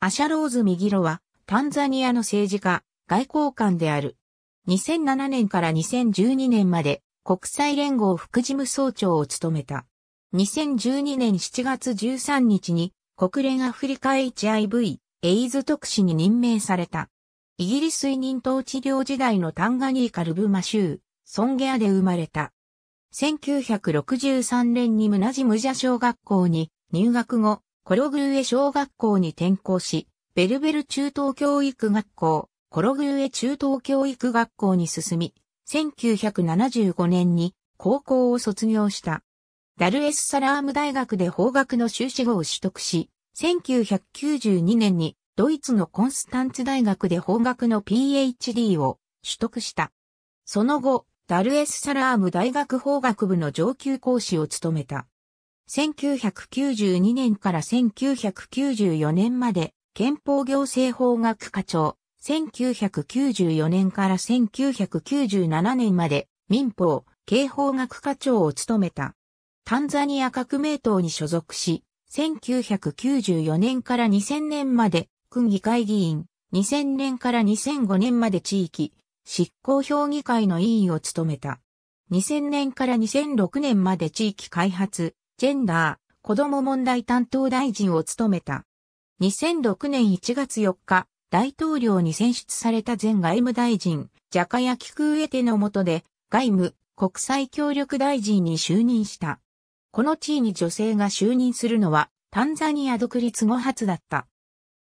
アシャローズ・ミギロは、タンザニアの政治家、外交官である。2007年から2012年まで、国際連合副事務総長を務めた。2012年7月13日に、国連アフリカ HIV、エイズ特使に任命された。イギリス委任統治領時代のタンガニーカルブマ州、ソンゲアで生まれた。1963年にムナジムジャ小学校に入学後、コログウエ小学校に転校し、ベルベル中等教育学校、コログウエ中等教育学校に進み、1975年に高校を卒業した。ダルエスサラーム大学で法学の修士号を取得し、1992年にドイツのコンスタンツ大学で法学の PhD を取得した。その後、ダルエスサラーム大学法学部の上級講師を務めた。1992年から1994年まで憲法行政法学課長、1994年から1997年まで民法、刑法学課長を務めた。タンザニア革命党に所属し、1994年から2000年まで区議会議員、2000年から2005年まで地域、執行評議会の委員を務めた。2000年から2006年まで地域開発、ジェンダー、子供問題担当大臣を務めた。2006年1月4日、大統領に選出された前外務大臣、ジャカヤ・キクウエテの下で、外務、国際協力大臣に就任した。この地位に女性が就任するのは、タンザニア独立後初だった。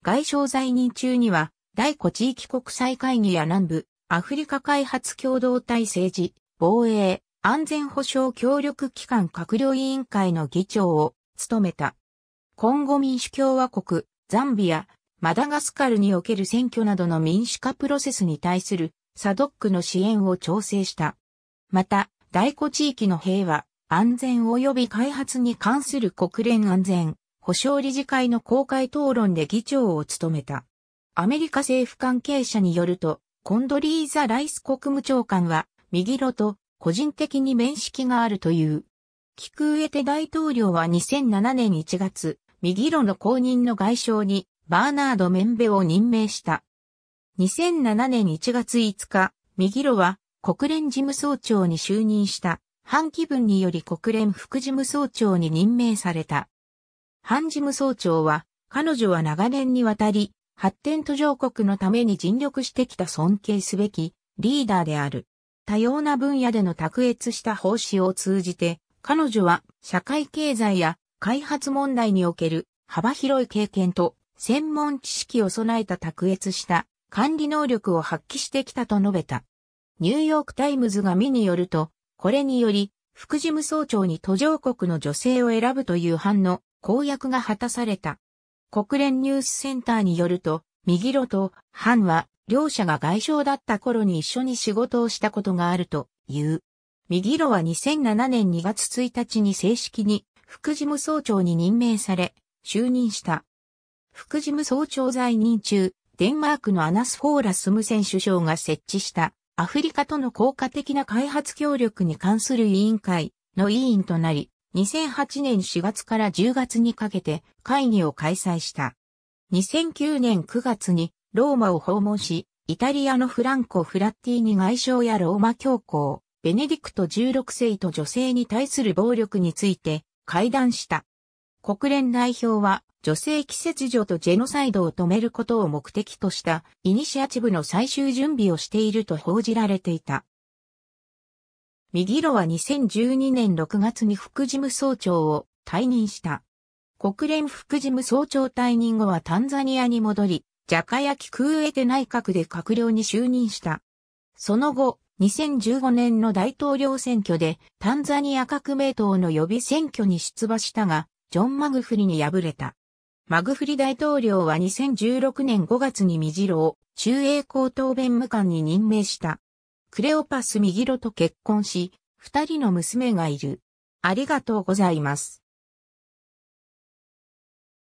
外相在任中には、第5地域国際会議や南部、アフリカ開発共同体政治、防衛、安全保障協力機関閣僚委員会の議長を務めた。今後民主共和国、ザンビア、マダガスカルにおける選挙などの民主化プロセスに対するサドックの支援を調整した。また、大古地域の平和、安全及び開発に関する国連安全保障理事会の公開討論で議長を務めた。アメリカ政府関係者によると、コンドリーザ・ライス国務長官は、右ロと個人的に面識があるという。キクウエテ大統領は2007年1月、右路の公認の外相にバーナード・メンベを任命した。2007年1月5日、右路は国連事務総長に就任した。反気分により国連副事務総長に任命された。反事務総長は、彼女は長年にわたり、発展途上国のために尽力してきた尊敬すべきリーダーである。多様な分野での卓越した奉仕を通じて、彼女は社会経済や開発問題における幅広い経験と専門知識を備えた卓越した管理能力を発揮してきたと述べた。ニューヨークタイムズが見によると、これにより、副事務総長に途上国の女性を選ぶという反の公約が果たされた。国連ニュースセンターによると、右路と、ハは、両者が外相だった頃に一緒に仕事をしたことがあるという。右路は2007年2月1日に正式に副事務総長に任命され、就任した。副事務総長在任中、デンマークのアナス・フォーラ・スムセン首相が設置したアフリカとの効果的な開発協力に関する委員会の委員となり、2008年4月から10月にかけて会議を開催した。2009年9月にローマを訪問し、イタリアのフランコ・フラッティーニ外相やローマ教皇、ベネディクト16世と女性に対する暴力について会談した。国連代表は女性季節女とジェノサイドを止めることを目的としたイニシアチブの最終準備をしていると報じられていた。右ロは2012年6月に副事務総長を退任した。国連副事務総長退任後はタンザニアに戻り、ジャカヤキ・クーエテ内閣で閣僚に就任した。その後、2015年の大統領選挙でタンザニア革命党の予備選挙に出馬したが、ジョン・マグフリに敗れた。マグフリ大統領は2016年5月にミジロを中英高等弁務官に任命した。クレオパス・ミギロと結婚し、二人の娘がいる。ありがとうございます。